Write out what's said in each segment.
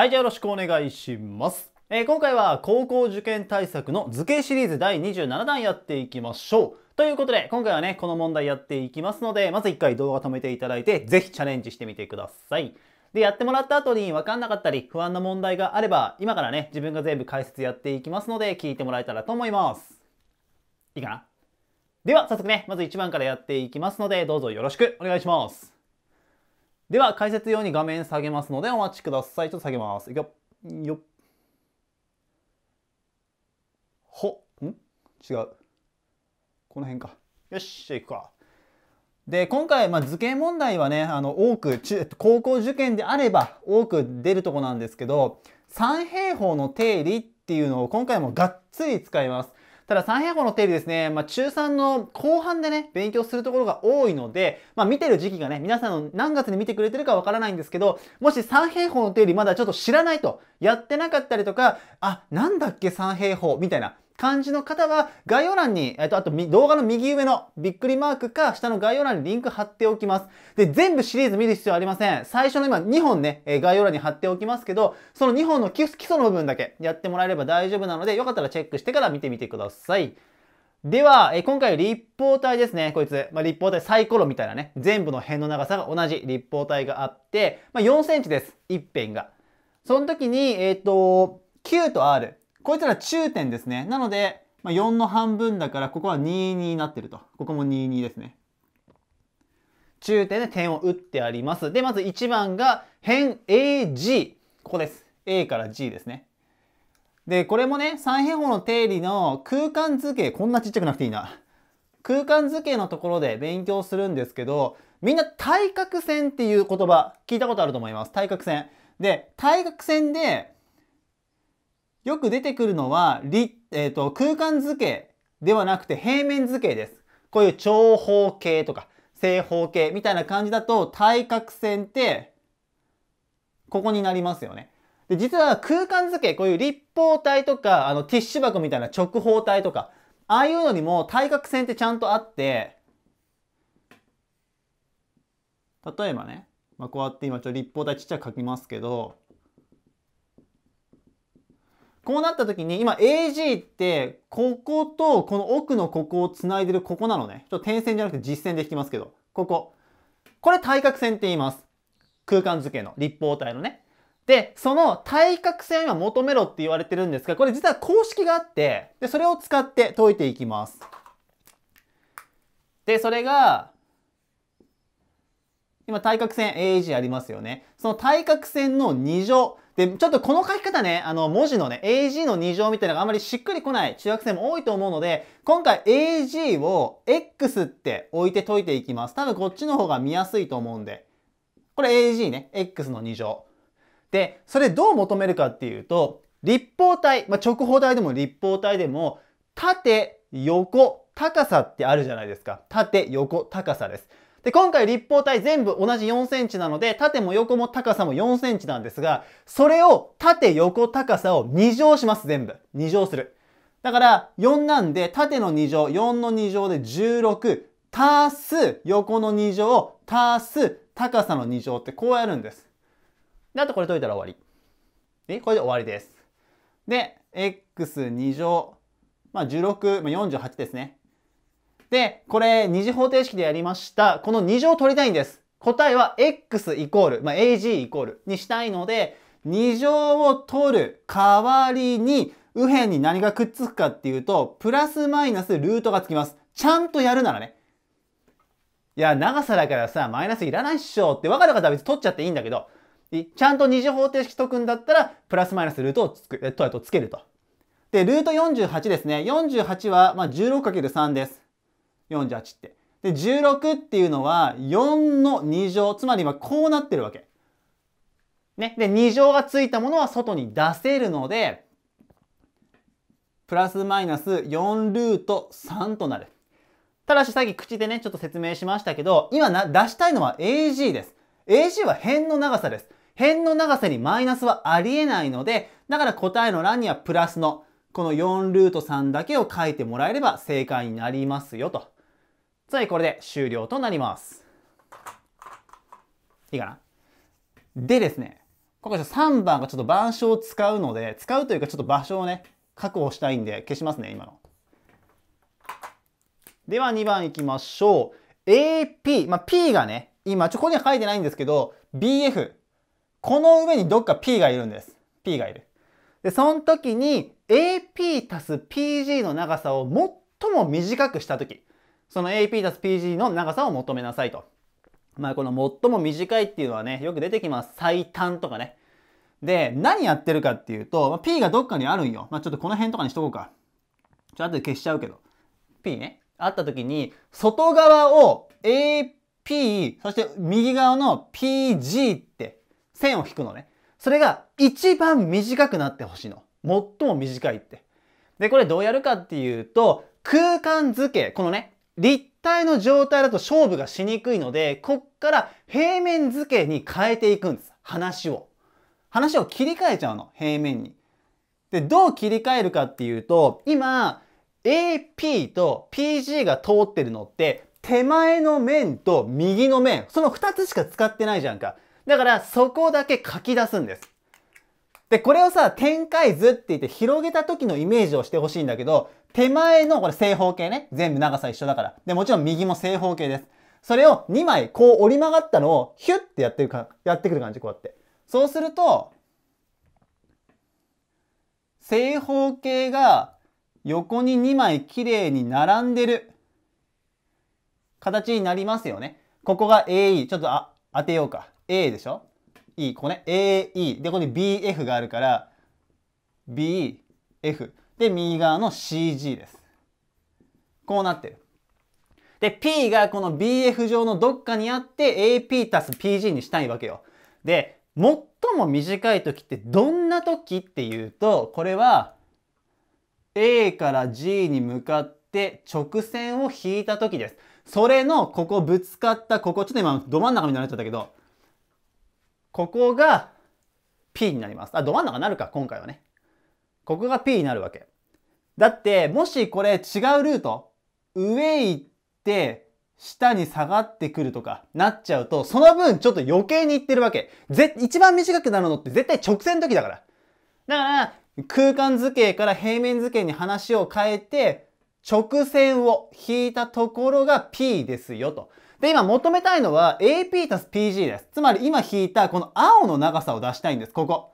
はい、じゃあよろしくお願いします。えー、今回は高校受験対策の図形シリーズ第27弾やっていきましょう。ということで、今回はね、この問題やっていきますので、まず1回動画止めていただいて、ぜひチャレンジしてみてください。で、やってもらった後に分かんなかったり、不安な問題があれば、今からね、自分が全部解説やっていきますので、聞いてもらえたらと思います。いいかなでは、早速ね、まず1番からやっていきますので、どうぞよろしくお願いします。では解説用に画面下げますのでお待ちください。ちょっと下げます。いくよ。よっ。ほ、ん違う。この辺か。よし、じゃあいくか。で、今回、まあ、図形問題はね、あの、多く中、高校受験であれば多く出るとこなんですけど、三平方の定理っていうのを今回もがっつり使います。ただ三平方の定理ですね、まあ、中3の後半でね、勉強するところが多いので、まあ、見てる時期がね、皆さんの何月に見てくれてるかわからないんですけど、もし三平方の定理まだちょっと知らないと、やってなかったりとか、あ、なんだっけ三平方みたいな、感じの方は、概要欄に、えっと、あと、動画の右上のびっくりマークか、下の概要欄にリンク貼っておきます。で、全部シリーズ見る必要ありません。最初の今、2本ね、え概要欄に貼っておきますけど、その2本の基礎の部分だけやってもらえれば大丈夫なので、よかったらチェックしてから見てみてください。では、え今回立方体ですね、こいつ。まあ、立方体、サイコロみたいなね、全部の辺の長さが同じ立方体があって、まあ、4センチです、一辺が。その時に、えっ、ー、と、Q と R。こういったら中点ですね。なので、まあ、4の半分だから、ここは2になってると。ここも22ですね。中点で点を打ってあります。で、まず1番が辺 AG。ここです。A から G ですね。で、これもね、三平方の定理の空間図形、こんなちっちゃくなくていいな。空間図形のところで勉強するんですけど、みんな対角線っていう言葉聞いたことあると思います。対角線。で、対角線でよく出てくるのは、えーと、と空間図形ではなくて平面図形です。こういう長方形とか正方形みたいな感じだと対角線ってここになりますよね。で実は空間図形、こういう立方体とかあのティッシュ箱みたいな直方体とかああいうのにも対角線ってちゃんとあって例えばね、まあ、こうやって今ちょっと立方体ちっちゃく書きますけどこうなった時に今 AG ってこことこの奥のここを繋いでるここなのね。ちょっと点線じゃなくて実線で引きますけど、ここ。これ対角線って言います。空間図形の立方体のね。で、その対角線は求めろって言われてるんですが、これ実は公式があって、で、それを使って解いていきます。で、それが、今対角線 AG ありますよね。その対角線の2乗。で、ちょっとこの書き方ね、あの、文字のね、AG の2乗みたいなのがあんまりしっくりこない中学生も多いと思うので、今回 AG を X って置いて解いていきます。多分こっちの方が見やすいと思うんで。これ AG ね、X の2乗。で、それどう求めるかっていうと、立方体、まあ、直方体でも立方体でも、縦、横、高さってあるじゃないですか。縦、横、高さです。で、今回立方体全部同じ4センチなので、縦も横も高さも4センチなんですが、それを縦横高さを2乗します、全部。2乗する。だから、4なんで、縦の2乗、4の2乗で16、足す横の2乗、足す高さの2乗ってこうやるんです。で、あとこれ解いたら終わり。え、これで終わりです。で、x2 乗、まあ16、まあ、48ですね。で、これ二次方程式でやりました。この2乗を取りたいんです。答えは x イコール、まあ、ag イコールにしたいので、2乗を取る代わりに、右辺に何がくっつくかっていうと、プラスマイナスルートがつきます。ちゃんとやるならね。いや、長さだからさ、マイナスいらないっしょって分かる方は別に取っちゃっていいんだけど、ちゃんと二次方程式解くんだったら、プラスマイナスルートをつく、えっと、つけると。で、ルート48ですね。48は、まあ、16×3 です。48って。で、16っていうのは4の2乗、つまりはこうなってるわけ。ね。で、2乗がついたものは外に出せるので、プラスマイナス4ルート3となる。ただしさっき口でね、ちょっと説明しましたけど、今な出したいのは AG です。AG は辺の長さです。辺の長さにマイナスはありえないので、だから答えの欄にはプラスのこの4ルート3だけを書いてもらえれば正解になりますよと。つまりこれで終了となります。いいかなでですね、今回3番がちょっと板書を使うので、使うというかちょっと場所をね、確保したいんで消しますね、今の。では2番いきましょう。AP、まあ、P がね、今、ちょ、ここには書いてないんですけど、BF。この上にどっか P がいるんです。P がいる。で、その時に AP 足す PG の長さを最も短くした時。その AP たす PG の長さを求めなさいと。まあこの最も短いっていうのはね、よく出てきます。最短とかね。で、何やってるかっていうと、まあ、P がどっかにあるんよ。まあちょっとこの辺とかにしとこうか。ちょっと後で消しちゃうけど。P ね。あった時に、外側を AP、そして右側の PG って線を引くのね。それが一番短くなってほしいの。最も短いって。で、これどうやるかっていうと、空間図形、このね、立体の状態だと勝負がしにくいので、こっから平面図形に変えていくんです。話を。話を切り替えちゃうの。平面に。で、どう切り替えるかっていうと、今、AP と PG が通ってるのって、手前の面と右の面、その2つしか使ってないじゃんか。だから、そこだけ書き出すんです。で、これをさ、展開図って言って広げた時のイメージをしてほしいんだけど、手前のこれ正方形ね。全部長さ一緒だから。で、もちろん右も正方形です。それを2枚こう折り曲がったのをヒュッてやってるか、やってくる感じ、こうやって。そうすると、正方形が横に2枚きれいに並んでる形になりますよね。ここが AE。ちょっとあ、当てようか。A でしょ E、ここね、AE。で、ここに BF があるから、BF。で、右側の CG です。こうなってる。で、P がこの BF 上のどっかにあって AP 足す PG にしたいわけよ。で、最も短い時ってどんな時っていうと、これは A から G に向かって直線を引いた時です。それのここぶつかった、ここ、ちょっと今ど真ん中みたいになっちゃったけど、ここが P になります。あ、ど真ん中になるか、今回はね。ここが P になるわけ。だって、もしこれ違うルート、上行って、下に下がってくるとかなっちゃうと、その分ちょっと余計にいってるわけ。ぜ、一番短くなるのって絶対直線の時だから。だから、空間図形から平面図形に話を変えて、直線を引いたところが P ですよと。で、今求めたいのは AP たす PG です。つまり今引いたこの青の長さを出したいんです。ここ。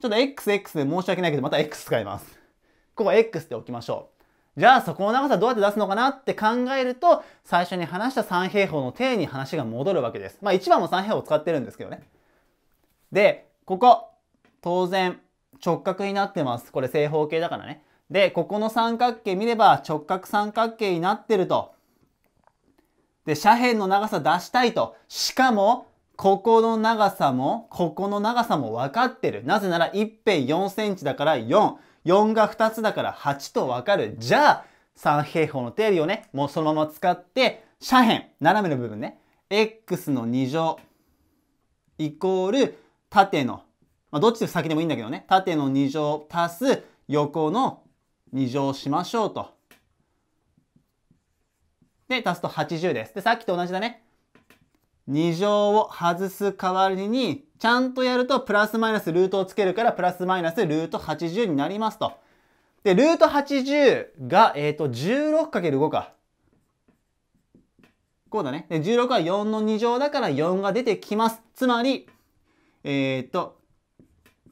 ちょっと XX で申し訳ないけど、また X 使います。ここ X っておきましょう。じゃあそこの長さどうやって出すのかなって考えると、最初に話した三平方の定に話が戻るわけです。まあ一番も三平方を使ってるんですけどね。で、ここ、当然直角になってます。これ正方形だからね。で、ここの三角形見れば直角三角形になってると。で、斜辺の長さ出したいと。しかも、ここの長さも、ここの長さも分かってる。なぜなら一辺4センチだから4。4が2つだから8と分かる。じゃあ、三平方の定理をね、もうそのまま使って、斜辺、斜めの部分ね、x の2乗イコール縦の、まあ、どっちで先でもいいんだけどね、縦の2乗足す横の2乗しましょうと。で、足すと80です。で、さっきと同じだね。2乗を外す代わりに、ちゃんとやるとプラスマイナスルートをつけるから、プラスマイナスルート80になりますと。で、ルート80が、えっ、ー、と、16×5 か。こうだね。で、16は4の2乗だから4が出てきます。つまり、えっ、ー、と、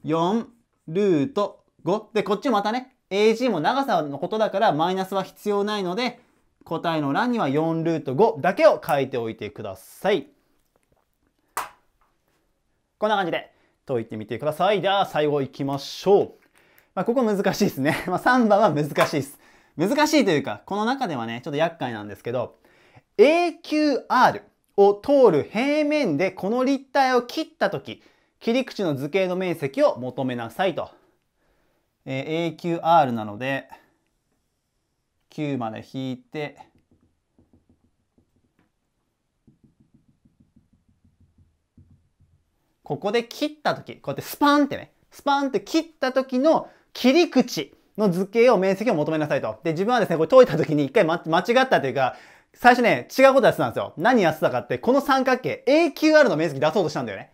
4ルート5。で、こっちまたね、AG も長さのことだからマイナスは必要ないので、答えの欄には4ルート5だけを書いておいてください。こんな感じで解いてみてください。じゃあ最後いきましょう。まあ、ここ難しいですね。まあ、3番は難しいです。難しいというか、この中ではね、ちょっと厄介なんですけど、AQR を通る平面でこの立体を切った時、切り口の図形の面積を求めなさいと。えー、AQR なので、9まで引いてここで切った時こうやってスパンってねスパンって切った時の切り口の図形を面積を求めなさいと。で、自分はですね、これ解いた時に一回、ま、間違ったというか、最初ね、違うことやってたんですよ。何やってたかって、この三角形、AQR の面積出そうとしたんだよね。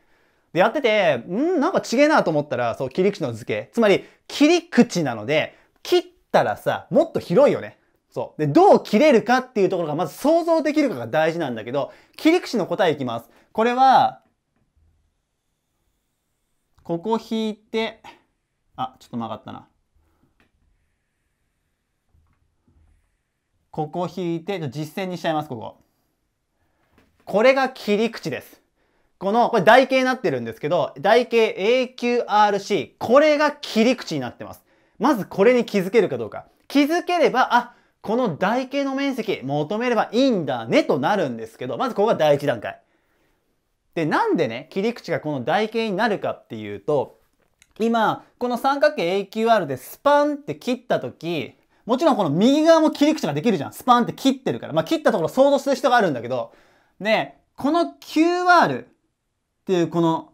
で、やってて、んなんかちげえなと思ったら、そう、切り口の図形。つまり、切り口なので、切ったらさ、もっと広いよね。そう。で、どう切れるかっていうところがまず想像できるかが大事なんだけど、切り口の答えいきます。これは、ここ引いて、あ、ちょっと曲がったな。ここ引いて、実践にしちゃいます、ここ。これが切り口です。この、これ台形になってるんですけど、台形 AQRC、これが切り口になってます。まずこれに気づけるかどうか。気づければ、あ、この台形の面積求めればいいんだねとなるんですけど、まずここが第一段階。で、なんでね、切り口がこの台形になるかっていうと、今、この三角形 AQR でスパンって切った時、もちろんこの右側も切り口ができるじゃん。スパンって切ってるから。まあ、切ったところ想像する人があるんだけど、ね、この QR っていうこの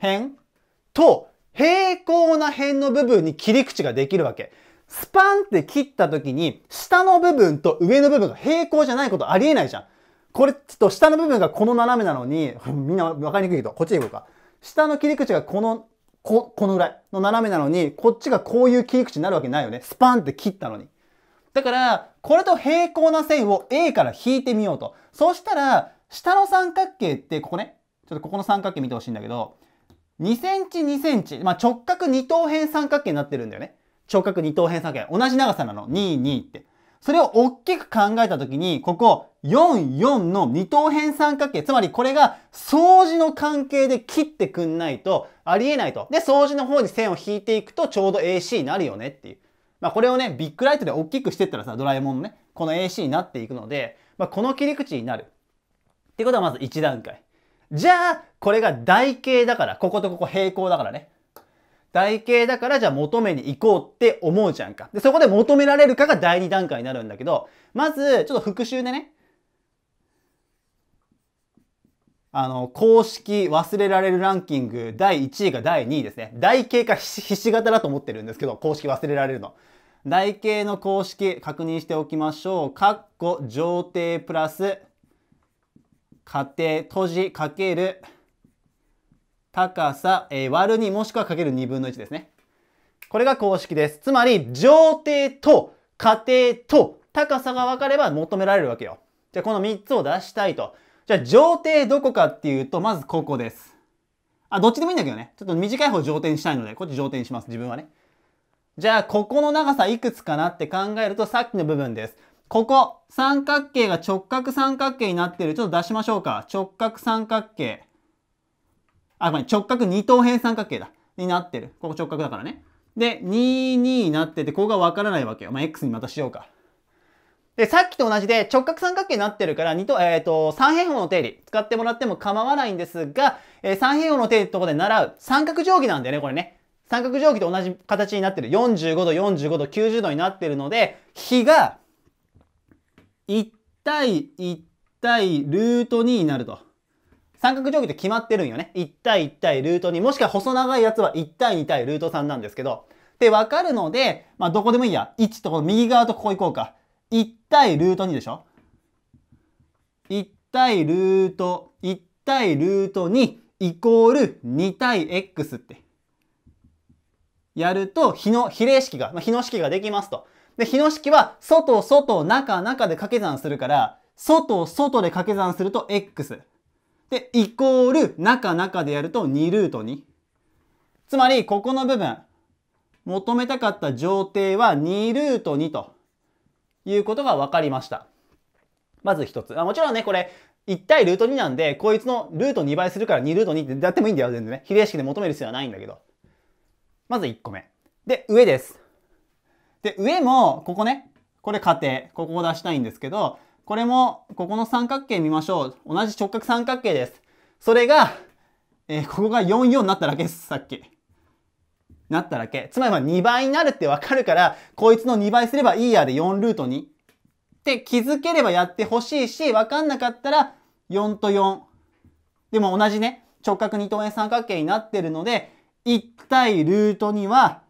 辺と平行な辺の部分に切り口ができるわけ。スパンって切った時に、下の部分と上の部分が平行じゃないことありえないじゃん。これ、ちょっと下の部分がこの斜めなのに、みんな分かりにくいけど、こっちでいこうか。下の切り口がこの、こ、このぐらいの斜めなのに、こっちがこういう切り口になるわけないよね。スパンって切ったのに。だから、これと平行な線を A から引いてみようと。そうしたら、下の三角形って、ここね。ちょっとここの三角形見てほしいんだけど、2センチ2センチ、まあ、直角二等辺三角形になってるんだよね。直角二等辺三角形。同じ長さなの。2、2って。それを大きく考えたときに、ここ、4、4の二等辺三角形。つまりこれが相似の関係で切ってくんないと、ありえないと。で、相似の方に線を引いていくと、ちょうど AC になるよねっていう。まあ、これをね、ビッグライトで大きくしてったらさ、ドラえもんのね、この AC になっていくので、まあ、この切り口になる。ってことはまず1段階。じゃあ、これが台形だから、こことここ平行だからね。台形だからじゃあ求めに行こうって思うじゃんか。で、そこで求められるかが第2段階になるんだけど、まず、ちょっと復習でね、あの、公式忘れられるランキング第1位が第2位ですね。台形かひし形だと思ってるんですけど、公式忘れられるの。台形の公式確認しておきましょう。かっこ上底プラス仮定閉じかける高さ、えー、割る2もしくはかける2分の1ですね。これが公式です。つまり、上底と下程と高さが分かれば求められるわけよ。じゃあこの3つを出したいと。じゃあ上底どこかっていうと、まずここです。あ、どっちでもいいんだけどね。ちょっと短い方上底にしたいので、こっち上底にします。自分はね。じゃあ、ここの長さいくつかなって考えると、さっきの部分です。ここ、三角形が直角三角形になってる。ちょっと出しましょうか。直角三角形。あ、ごめん、直角二等辺三角形だ。になってる。ここ直角だからね。で、22になってて、ここがわからないわけよ。まあ、x にまたしようか。で、さっきと同じで直角三角形になってるから、二と、えっ、ー、と、三平方の定理使ってもらっても構わないんですが、えー、三平方の定理ってとこで習う三角定規なんだよね、これね。三角定規と同じ形になってる。45度、45度、90度になってるので、比が1対1対ルート2になると。三角定規って決まってるんよね。1対1対ルート2、もしくは細長いやつは1対2対ルート3なんですけど、で、わかるので、まあ、どこでもいいや。1とこの右側とここ行こうか。1対ルート2でしょ ?1 対ルート、1対ルート2イコール2対 x って。やると、比の、比例式が、まあ、比の式ができますと。で、比の式は、外、外、中、中で掛け算するから、外、外で掛け算すると x。で、イコール、中中でやると2ルート2。つまり、ここの部分、求めたかった上底は2ルート2ということが分かりました。まず1つ。あもちろんね、これ、1対ルート2なんで、こいつのルート2倍するから2ルート2ってやってもいいんだよ、全然ね。比例式で求める必要はないんだけど。まず1個目。で、上です。で、上も、ここね、これ仮定。ここを出したいんですけど、これも、ここの三角形見ましょう。同じ直角三角形です。それが、えー、ここが44になっただけです、さっき。なっただけ。つまり2倍になるってわかるから、こいつの2倍すればいいやで4ルート2。って気づければやってほしいし、わかんなかったら4と4。でも同じね、直角二等辺三角形になってるので、1対ルート2は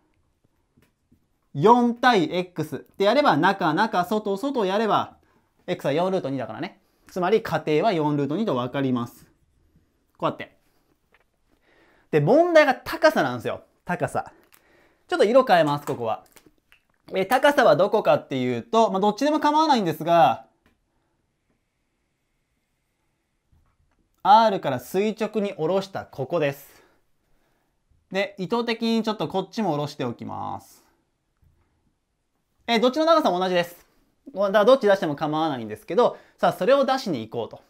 4対 x ってやれば中中外外やれば x は4ルート2だからね。つまり仮定は4ルート2と分かります。こうやって。で、問題が高さなんですよ。高さ。ちょっと色変えます、ここは。え高さはどこかっていうと、まあ、どっちでも構わないんですが、R から垂直に下ろしたここです。で、意図的にちょっとこっちも下ろしておきます。え、どっちの長さも同じです。だからどっち出しても構わないんですけど、さあそれを出しに行こうと。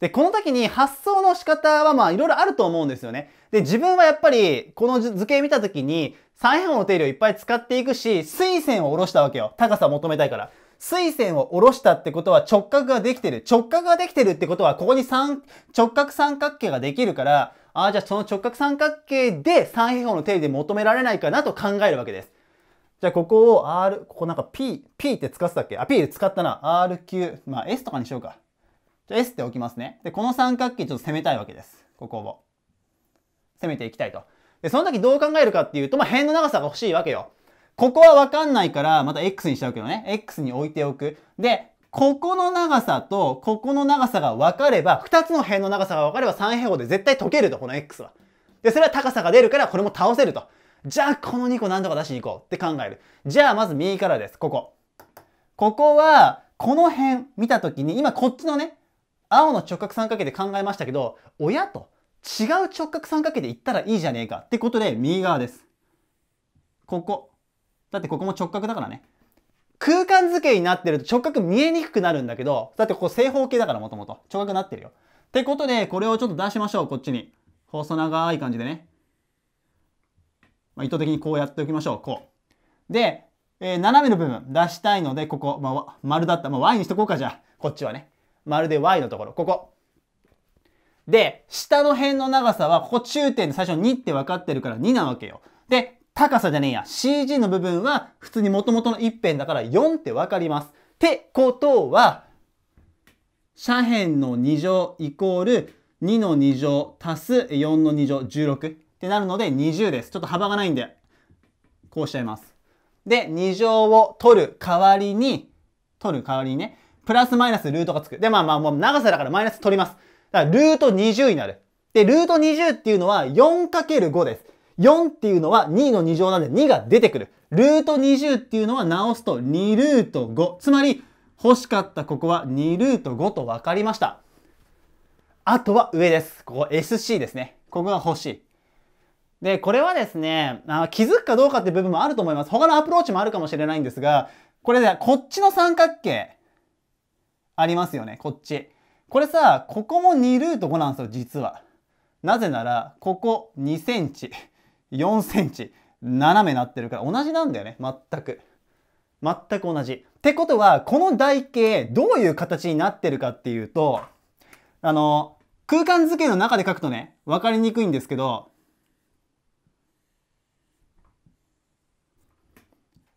で、この時に発想の仕方はまあいろいろあると思うんですよね。で、自分はやっぱりこの図形見た時に三辺方の定理をいっぱい使っていくし、水線を下ろしたわけよ。高さを求めたいから。水線を下ろしたってことは直角ができてる。直角ができてるってことはここに三、直角三角形ができるから、ああ、じゃあその直角三角形で三平方の定理で求められないかなと考えるわけです。じゃあここを R、ここなんか P、P って使ってたっけあ、P 使ったな。RQ、まあ S とかにしようか。じゃあ S って置きますね。で、この三角形ちょっと攻めたいわけです。ここを。攻めていきたいと。で、その時どう考えるかっていうと、まあ辺の長さが欲しいわけよ。ここはわかんないから、また X にしちゃうけどね。X に置いておく。で、ここの長さと、ここの長さが分かれば、二つの辺の長さが分かれば三平方で絶対解けると、この X は。で、それは高さが出るから、これも倒せると。じゃあこの2個何とか出しに行こうって考える。じゃあまず右からです。ここ。ここは、この辺見た時に、今こっちのね、青の直角三角形で考えましたけど、親と違う直角三角形で行ったらいいじゃねえかってことで右側です。ここ。だってここも直角だからね。空間図形になってると直角見えにくくなるんだけど、だってここ正方形だからもともと直角になってるよ。ってことで、これをちょっと出しましょう、こっちに。細長い感じでね。まあ、意図的にこうやっておきましょう。こう。で、えー、斜めの部分出したいので、ここ、まあ、丸だった。まあ、y にしとこうか、じゃあ。こっちはね。丸で y のところ、ここ。で、下の辺の長さは、ここ中点で最初2って分かってるから2なわけよ。で、高さじゃねえや。CG の部分は、普通に元々の一辺だから4って分かります。ってことは、斜辺の2乗イコール2の2乗足す4の2乗16。ってなるので20です。ちょっと幅がないんで、こうしちゃいます。で、2乗を取る代わりに、取る代わりにね、プラスマイナスルートがつく。で、まあまあ、もう長さだからマイナス取ります。だから、ルート20になる。で、ルート20っていうのは 4×5 です。4っていうのは2の2乗なんで2が出てくる。ルート20っていうのは直すと2ルート5。つまり、欲しかったここは2ルート5と分かりました。あとは上です。ここ SC ですね。ここが欲しい。で、これはですね、あ気づくかどうかって部分もあると思います。他のアプローチもあるかもしれないんですが、これね、こっちの三角形、ありますよね、こっち。これさ、ここも2ルート5なんですよ、実は。なぜなら、ここ2センチ、4センチ、斜めなってるから、同じなんだよね、全く。全く同じ。ってことは、この台形、どういう形になってるかっていうと、あの、空間図形の中で書くとね、分かりにくいんですけど、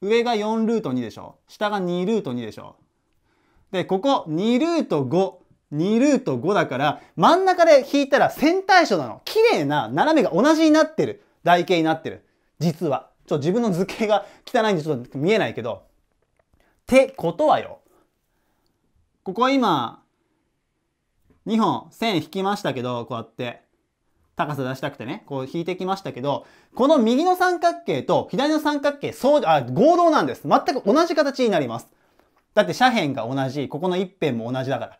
上が4ルート2でしょ下が2ルート2でしょでここ2ルート5 2ルート5だから真ん中で引いたら線対称なの綺麗な斜めが同じになってる台形になってる実はちょ自分の図形が汚いんでちょっと見えないけどってことはよここ今2本線引きましたけどこうやって高さ出したくてね、こう引いてきましたけど、この右の三角形と左の三角形、そう、あ、合同なんです。全く同じ形になります。だって斜辺が同じ、ここの一辺も同じだから。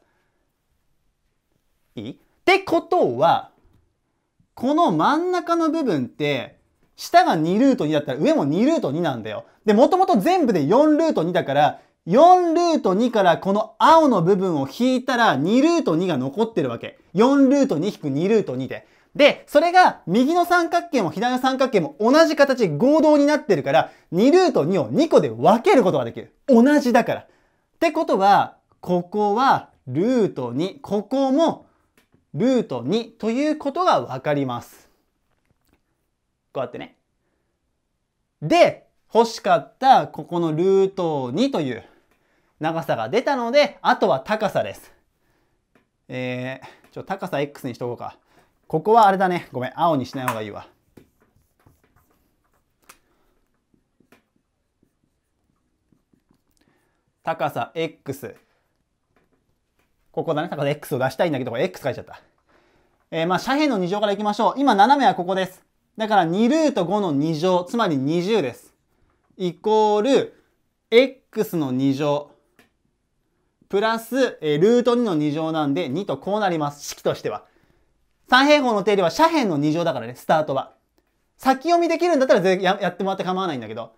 いいってことは、この真ん中の部分って、下が2ルート2だったら上も2ルート2なんだよ。で、もともと全部で4ルート2だから、4ルート2からこの青の部分を引いたら2ルート2が残ってるわけ。4ルート2引く2ルート2で。で、それが右の三角形も左の三角形も同じ形合同になってるから、2ルート2を2個で分けることができる。同じだから。ってことは、ここはルート2、ここもルート2ということがわかります。こうやってね。で、欲しかったここのルート2という長さが出たので、あとは高さです。えー、ちょ、高さ X にしとこうか。ここはあれだね。ごめん。青にしない方がいいわ。高さ X。ここだね。高さ X を出したいんだけど、これ X 書いちゃった。えー、まあ、斜辺の2乗からいきましょう。今、斜めはここです。だから、2ルート5の2乗、つまり20です。イコール、x の2乗、プラス、えー、ルート2の2乗なんで、2とこうなります。式としては。三平方の定理は斜辺の2乗だからね、スタートは。先読みできるんだったらややってもらって構わないんだけど。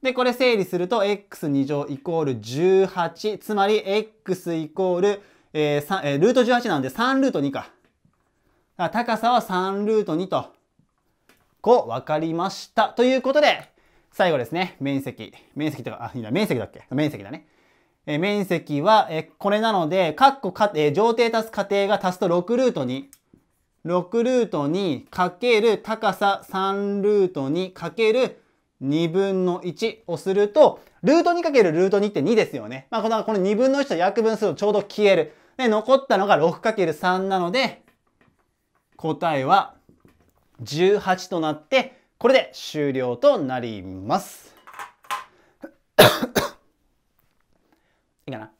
で、これ整理すると、x2 乗イコール18、つまり x イコール、えーえー、ルート18なんで3ルート2か。か高さは3ルート2と、こう分かりました。ということで、最後ですね、面積。面積とか、あ、いいな、面積だっけ面積だね。えー、面積は、えー、これなので、かっこか、えー、底足す過程が足すと6ルート2。6ルート2かける高さ3ルート2かける2分の1をすると、ルート2かけるルート2って2ですよね。まあ、この2分の1と約分するとちょうど消える。で、残ったのが 6×3 なので、答えは18となって、これで終了となります。いいかな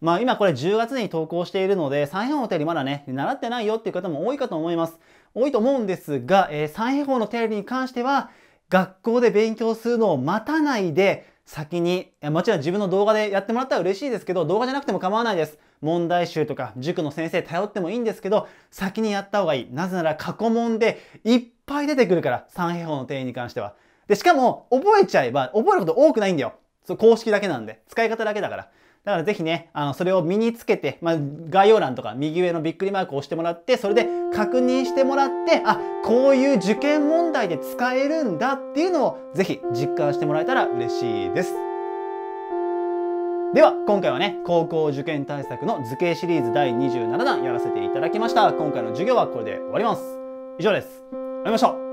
まあ今これ10月に投稿しているので、三平方の定理まだね、習ってないよっていう方も多いかと思います。多いと思うんですが、えー、三平方の定理に関しては、学校で勉強するのを待たないで、先に、もちろん自分の動画でやってもらったら嬉しいですけど、動画じゃなくても構わないです。問題集とか塾の先生頼ってもいいんですけど、先にやった方がいい。なぜなら過去問でいっぱい出てくるから、三平方の定理に関しては。で、しかも、覚えちゃえば、覚えること多くないんだよ。そ公式だけなんで、使い方だけだから。だからぜひね、あの、それを身につけて、まあ、概要欄とか右上のびっくりマークを押してもらって、それで確認してもらって、あ、こういう受験問題で使えるんだっていうのをぜひ実感してもらえたら嬉しいです。では、今回はね、高校受験対策の図形シリーズ第27弾やらせていただきました。今回の授業はこれで終わります。以上です。ありがとうございました。